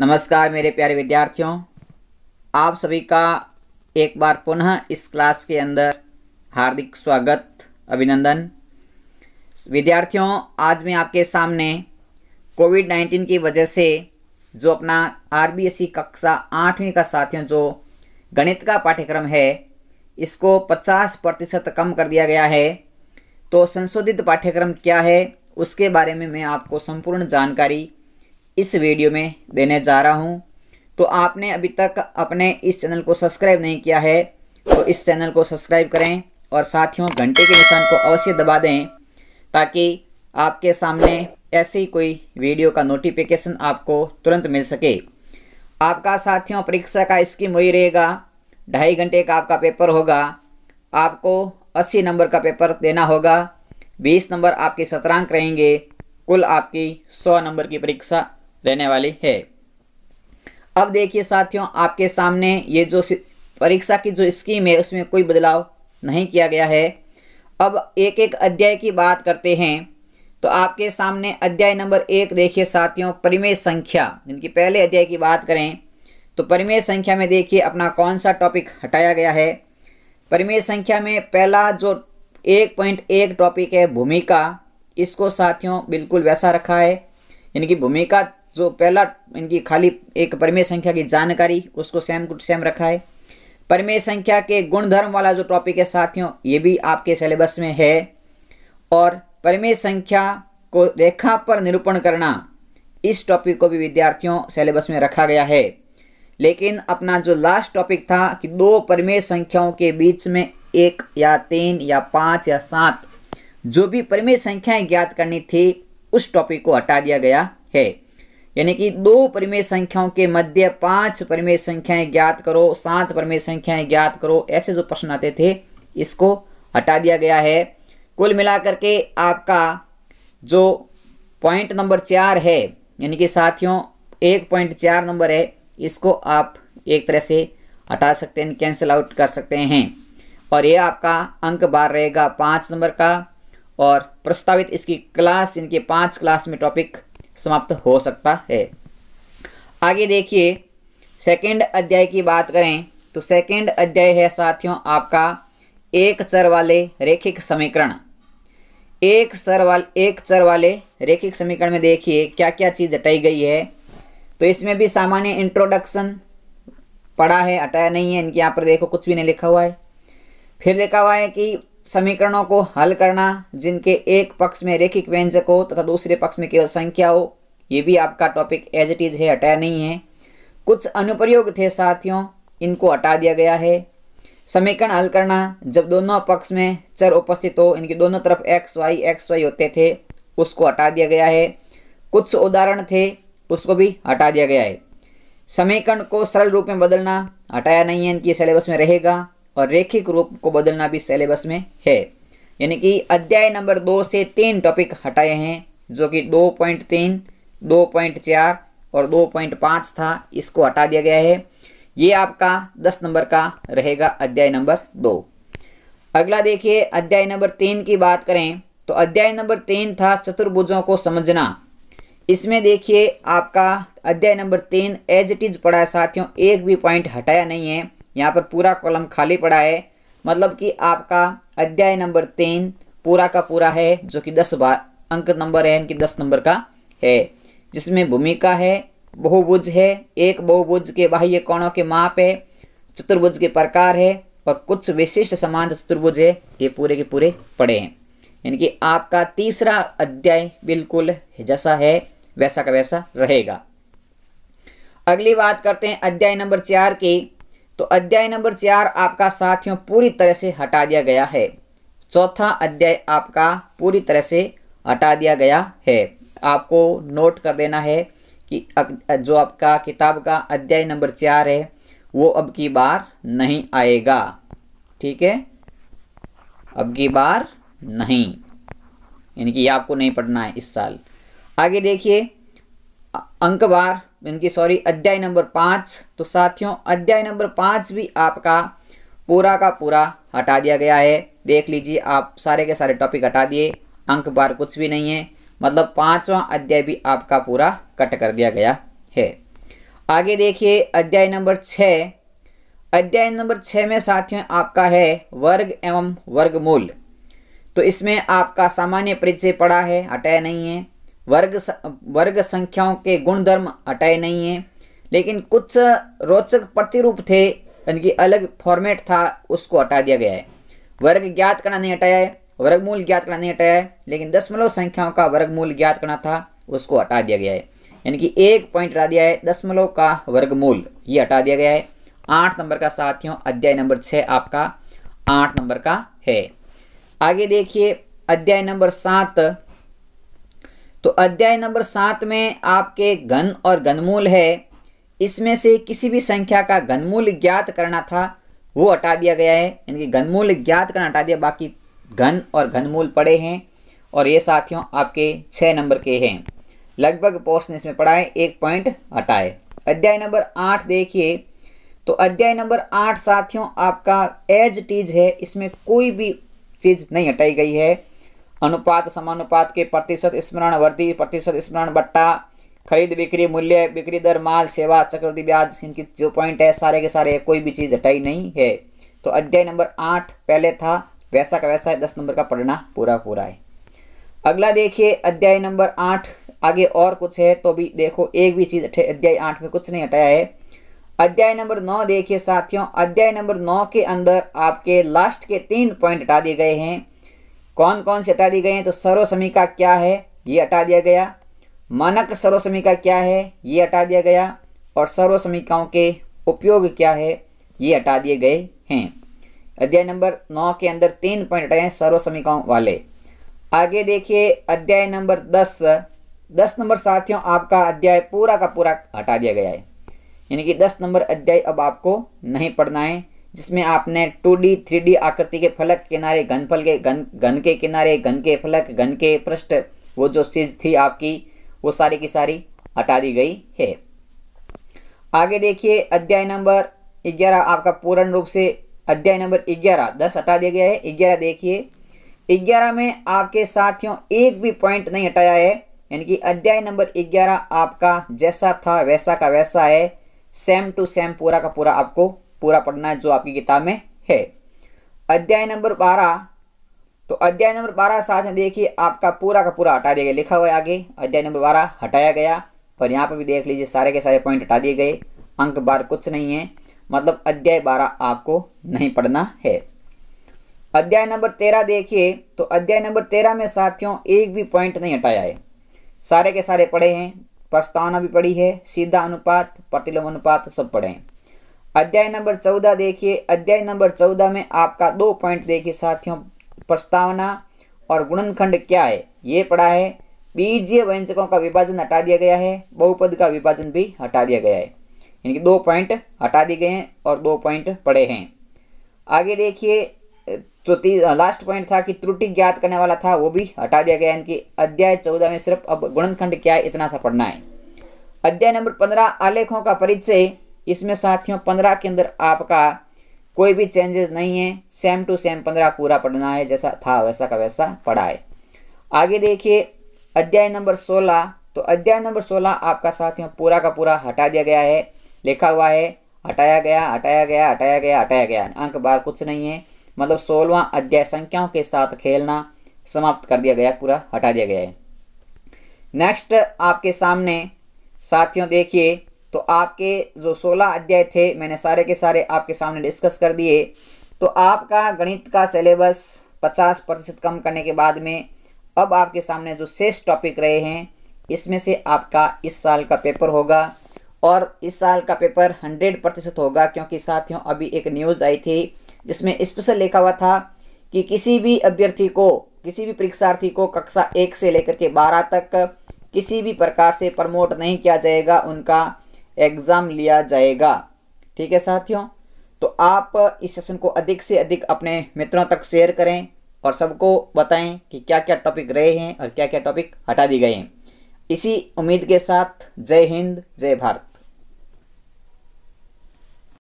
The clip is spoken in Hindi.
नमस्कार मेरे प्यारे विद्यार्थियों आप सभी का एक बार पुनः इस क्लास के अंदर हार्दिक स्वागत अभिनंदन विद्यार्थियों आज मैं आपके सामने कोविड नाइन्टीन की वजह से जो अपना आर कक्षा आठवीं का साथियों जो गणित का पाठ्यक्रम है इसको 50 प्रतिशत कम कर दिया गया है तो संशोधित पाठ्यक्रम क्या है उसके बारे में मैं आपको संपूर्ण जानकारी इस वीडियो में देने जा रहा हूँ तो आपने अभी तक अपने इस चैनल को सब्सक्राइब नहीं किया है तो इस चैनल को सब्सक्राइब करें और साथियों घंटे के निशान को अवश्य दबा दें ताकि आपके सामने ऐसे ही कोई वीडियो का नोटिफिकेशन आपको तुरंत मिल सके आपका साथियों परीक्षा का स्कीम वही रहेगा ढाई घंटे का आपका पेपर होगा आपको 80 नंबर का पेपर देना होगा 20 नंबर आपके सत्रांक रहेंगे कुल आपकी 100 नंबर की परीक्षा रहने वाली है अब देखिए साथियों आपके सामने ये जो परीक्षा की जो स्कीम है उसमें कोई बदलाव नहीं किया गया है अब एक एक अध्याय की बात करते हैं तो आपके सामने अध्याय नंबर एक देखिए साथियों परिमेय संख्या जिनकी पहले अध्याय की बात करें तो परिमेय संख्या में देखिए अपना कौन सा टॉपिक हटाया गया है परिमेय संख्या में पहला जो एक पॉइंट एक टॉपिक है भूमिका इसको साथियों बिल्कुल वैसा रखा है यानी कि भूमिका जो पहला इनकी खाली एक परिमेय संख्या की जानकारी उसको सेम टू सेम रखा है परिमेय संख्या के गुणधर्म वाला जो टॉपिक है साथियों ये भी आपके सिलेबस में है और परिमेय संख्या को रेखा पर निरूपण करना इस टॉपिक को भी विद्यार्थियों सिलेबस में रखा गया है लेकिन अपना जो लास्ट टॉपिक था कि दो परिमेय संख्याओं के बीच में एक या तीन या पाँच या सात जो भी परिमेय संख्याएं ज्ञात करनी थी उस टॉपिक को हटा दिया गया है यानी कि दो परिमेय संख्याओं के मध्य पांच परिमेय संख्याएं ज्ञात करो सात परिमेय संख्याएं ज्ञात करो ऐसे जो प्रश्न आते थे इसको हटा दिया गया है कुल मिलाकर के आपका जो पॉइंट नंबर चार है यानी कि साथियों एक पॉइंट चार नंबर है इसको आप एक तरह से हटा सकते हैं कैंसिल आउट कर सकते हैं और ये आपका अंक बार रहेगा पाँच नंबर का और प्रस्तावित इसकी क्लास इनके पाँच क्लास में टॉपिक समाप्त हो सकता है आगे देखिए सेकंड अध्याय की बात करें तो सेकंड अध्याय है साथियों आपका एक चर वाले रेखिक समीकरण एक सर वाले एक चर वाले रेखिक समीकरण में देखिए क्या क्या चीज़ हटाई गई है तो इसमें भी सामान्य इंट्रोडक्शन पड़ा है हटाया नहीं है इनके यहाँ पर देखो कुछ भी नहीं लिखा हुआ है फिर लिखा हुआ है कि समीकरणों को हल करना जिनके एक पक्ष में रेखिक व्यंजक हो तथा दूसरे पक्ष में केवल संख्या हो ये भी आपका टॉपिक एज इट इज़ है हटाया नहीं है कुछ अनुप्रयोग थे साथियों इनको हटा दिया गया है समीकरण हल करना जब दोनों पक्ष में चर उपस्थित हो इनके दोनों तरफ एक्स वाई एक्स वाई होते थे उसको हटा दिया गया है कुछ उदाहरण थे उसको भी हटा दिया गया है समीकरण को सरल रूप में बदलना हटाया नहीं है इनकी सिलेबस में रहेगा और रेखिक रूप को बदलना भी सिलेबस में है यानी कि अध्याय नंबर दो से तीन टॉपिक हटाए हैं जो कि दो पॉइंट तीन दो पॉइंट चार और दो पॉइंट पाँच था इसको हटा दिया गया है ये आपका दस नंबर का रहेगा अध्याय नंबर दो अगला देखिए अध्याय नंबर तीन की बात करें तो अध्याय नंबर तीन था चतुर्भुजों को समझना इसमें देखिए आपका अध्याय नंबर तीन एज इट इज पढ़ा है साथियों एक भी पॉइंट हटाया नहीं है यहाँ पर पूरा कॉलम खाली पड़ा है मतलब कि आपका अध्याय नंबर तीन पूरा का पूरा है जो कि दस बार अंक नंबर है इनकी दस नंबर का है जिसमें भूमिका है बहुभुज है एक बहुभुज के बाह्य कोणों के माप है चतुर्भुज के प्रकार है और कुछ विशिष्ट समान चतुर्भुज है ये पूरे के पूरे पड़े हैं यानी कि आपका तीसरा अध्याय बिल्कुल जैसा है वैसा का वैसा रहेगा अगली बात करते हैं अध्याय नंबर चार की तो अध्याय नंबर चार आपका साथियों पूरी तरह से हटा दिया गया है चौथा अध्याय आपका पूरी तरह से हटा दिया गया है आपको नोट कर देना है कि जो आपका किताब का अध्याय नंबर चार है वो अब की बार नहीं आएगा ठीक है अब की बार नहीं यानी कि आपको नहीं पढ़ना है इस साल आगे देखिए अंक बार इनकी सॉरी अध्याय नंबर पाँच तो साथियों अध्याय नंबर पाँच भी आपका पूरा का पूरा हटा दिया गया है देख लीजिए आप सारे के सारे टॉपिक हटा दिए अंक बार कुछ भी नहीं है मतलब पाँचवा अध्याय भी आपका पूरा कट कर दिया गया है आगे देखिए अध्याय नंबर छः अध्याय नंबर छः में साथियों आपका है वर्ग एवं वर्गमूल तो इसमें आपका सामान्य परिचय पड़ा है हटाया नहीं है वर्ग वर्ग संख्याओं के गुणधर्म हटाए नहीं हैं लेकिन कुछ रोचक प्रतिरूप थे यानी कि अलग फॉर्मेट था उसको हटा दिया गया है वर्ग ज्ञात करना नहीं हटाया है वर्गमूल ज्ञात करना नहीं हटाया है लेकिन दशमलव संख्याओं का वर्गमूल ज्ञात करना था उसको हटा दिया गया है यानी कि एक पॉइंट हटा दिया है दशमलव का वर्गमूल ये हटा दिया गया है आठ नंबर का साथियों अध्याय नंबर छः आपका आठ नंबर का है आगे देखिए अध्याय नंबर सात तो अध्याय नंबर सात में आपके घन और घनमूल है इसमें से किसी भी संख्या का घनमूल ज्ञात करना था वो हटा दिया गया है यानी कि घनमूल ज्ञात करना हटा दिया बाकी घन और घनमूल पड़े हैं और ये साथियों आपके छः नंबर के हैं लगभग ने इसमें पढ़ाए एक पॉइंट हटाए अध्याय नंबर आठ देखिए तो अध्याय नंबर आठ साथियों आपका एज टीज है इसमें कोई भी चीज़ नहीं हटाई गई है अनुपात समानुपात के प्रतिशत स्मरण वृद्धि प्रतिशत स्मरण बट्टा खरीद बिक्री मूल्य बिक्री दर माल सेवा चक्रवृद्धि ब्याज इनकी जो पॉइंट है सारे के सारे कोई भी चीज़ हटाई नहीं है तो अध्याय नंबर आठ पहले था वैसा का वैसा है दस नंबर का पढ़ना पूरा पूरा है अगला देखिए अध्याय नंबर आठ आगे और कुछ है तो भी देखो एक भी चीज़ अध्याय आठ में कुछ नहीं हटाया है अध्याय नंबर नौ देखिए साथियों अध्याय नंबर नौ के अंदर आपके लास्ट के तीन पॉइंट हटा दिए गए हैं कौन कौन से हटा दिए गए हैं तो समीका क्या है ये हटा दिया गया मानक समीका क्या है ये हटा दिया गया और समीकाओं के उपयोग क्या है ये हटा दिए गए हैं अध्याय नंबर नौ के अंदर तीन पॉइंट हटाए हैं समीकाओं वाले आगे देखिए अध्याय नंबर दस दस नंबर साथियों आपका अध्याय पूरा का पूरा हटा दिया गया है यानी कि दस नंबर अध्याय अब आपको नहीं पढ़ना है जिसमें आपने टू डी थ्री डी आकृति के फलक किनारे घनफल के घन घन के किनारे घन के फलक घन के पृष्ठ वो जो चीज़ थी आपकी वो सारी की सारी हटा दी गई है आगे देखिए अध्याय नंबर ग्यारह आपका पूर्ण रूप से अध्याय नंबर ग्यारह दस हटा दिया गया है ग्यारह देखिए ग्यारह में आपके साथियों एक भी पॉइंट नहीं हटाया है यानी कि अध्याय नंबर ग्यारह आपका जैसा था वैसा का वैसा है सेम टू सेम पूरा का पूरा आपको पूरा पढ़ना है जो आपकी किताब में है अध्याय नंबर बारह तो अध्याय नंबर बारह साथ में देखिए आपका पूरा का पूरा हटा दिया गया लिखा हुआ है आगे अध्याय नंबर बारह हटाया गया और यहाँ पर भी देख लीजिए सारे के सारे पॉइंट हटा दिए गए अंक बार कुछ नहीं है मतलब अध्याय बारह आपको नहीं पढ़ना है अध्याय नंबर तेरह देखिए तो अध्याय नंबर तेरह में साथियों एक भी पॉइंट नहीं हटाया है सारे के सारे पढ़े हैं प्रस्तावना भी पढ़ी है सीधा अनुपात प्रतिलोम अनुपात सब पढ़े हैं अध्याय नंबर चौदह देखिए अध्याय नंबर चौदह में आपका दो पॉइंट देखिए साथियों प्रस्तावना और गुणनखंड क्या है ये पढ़ा है बीजीय व्यंजकों का विभाजन हटा दिया गया है बहुपद का विभाजन भी हटा दिया गया है यानी कि दो पॉइंट हटा दिए गए हैं और दो पॉइंट पड़े हैं आगे देखिए चौथी लास्ट पॉइंट था कि त्रुटि ज्ञात करने वाला था वो भी हटा दिया गया यानी अध्याय चौदह में सिर्फ अब गुणनखंड क्या है इतना सा पढ़ना है अध्याय नंबर पंद्रह आलेखों का परिचय इसमें साथियों पंद्रह के अंदर आपका कोई भी चेंजेस नहीं है सेम टू सेम पंद्रह पूरा पढ़ना है जैसा था वैसा का वैसा पढ़ा है आगे देखिए अध्याय नंबर सोलह तो अध्याय नंबर सोलह आपका साथियों पूरा का पूरा हटा दिया गया है लिखा हुआ है हटाया गया हटाया गया हटाया गया हटाया गया अंक बार कुछ नहीं है मतलब सोलवा अध्याय संख्याओं के साथ खेलना समाप्त कर दिया गया पूरा हटा दिया गया है नेक्स्ट आपके सामने साथियों देखिए तो आपके जो 16 अध्याय थे मैंने सारे के सारे आपके सामने डिस्कस कर दिए तो आपका गणित का सिलेबस 50 प्रतिशत कम करने के बाद में अब आपके सामने जो शेष टॉपिक रहे हैं इसमें से आपका इस साल का पेपर होगा और इस साल का पेपर 100 प्रतिशत होगा क्योंकि साथियों अभी एक न्यूज़ आई थी जिसमें स्पेशल लिखा हुआ था कि किसी भी अभ्यर्थी को किसी भी परीक्षार्थी को कक्षा एक से लेकर के बारह तक किसी भी प्रकार से प्रमोट नहीं किया जाएगा उनका एग्ज़ाम लिया जाएगा ठीक है साथियों तो आप इस सेशन को अधिक से अधिक अपने मित्रों तक शेयर करें और सबको बताएं कि क्या क्या टॉपिक रहे हैं और क्या क्या टॉपिक हटा दिए गए हैं इसी उम्मीद के साथ जय हिंद जय भारत